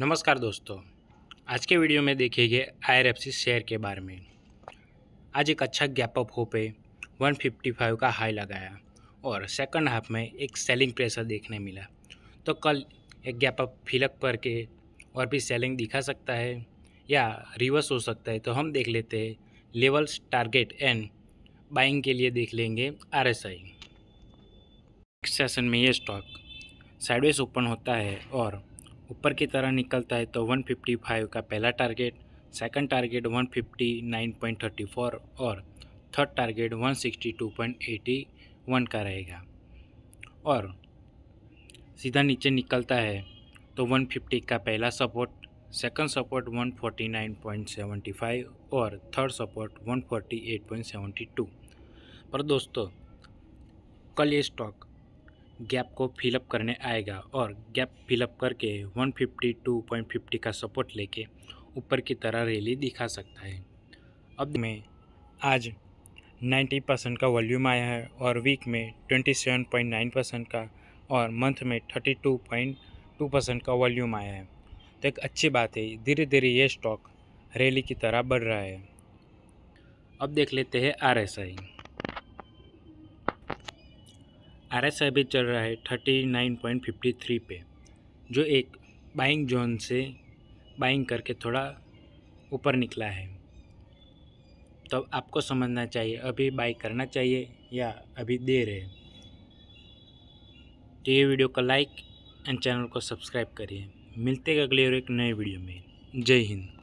नमस्कार दोस्तों आज के वीडियो में देखेंगे आई शेयर के बारे में आज एक अच्छा गैप अप हो पे 155 का हाई लगाया और सेकंड हाफ में एक सेलिंग प्रेशर देखने मिला तो कल एक गैप अप फिलअप करके और भी सेलिंग दिखा सकता है या रिवर्स हो सकता है तो हम देख लेते हैं लेवल्स टारगेट एंड बाइंग के लिए देख लेंगे आर एस सेशन में ये स्टॉक साइडवेज ओपन होता है और ऊपर की तरह निकलता है तो 155 का पहला टारगेट सेकंड टारगेट 159.34 और थर्ड टारगेट 162.81 का रहेगा और सीधा नीचे निकलता है तो 150 का पहला सपोर्ट सेकंड सपोर्ट 149.75 और थर्ड सपोर्ट 148.72 पर दोस्तों कल ये स्टॉक गैप को फिलअप करने आएगा और गैप फिलअप करके 152.50 का सपोर्ट लेके ऊपर की तरह रैली दिखा सकता है अब में आज 90 परसेंट का वॉल्यूम आया है और वीक में 27.9 परसेंट का और मंथ में 32.2 परसेंट का वॉल्यूम आया है तो एक अच्छी बात है धीरे धीरे ये स्टॉक रैली की तरह बढ़ रहा है अब देख लेते हैं R S I R S अभी चल रहा है thirty nine point fifty three पे जो एक बाइंग जोन से बाइंग करके थोड़ा ऊपर निकला है तो आपको समझना चाहिए अभी बाई करना चाहिए या अभी देर है तो ये वीडियो को लाइक एंड चैनल को सब्सक्राइब करिए मिलते हैं अगले और एक नए वीडियो में जय हिंद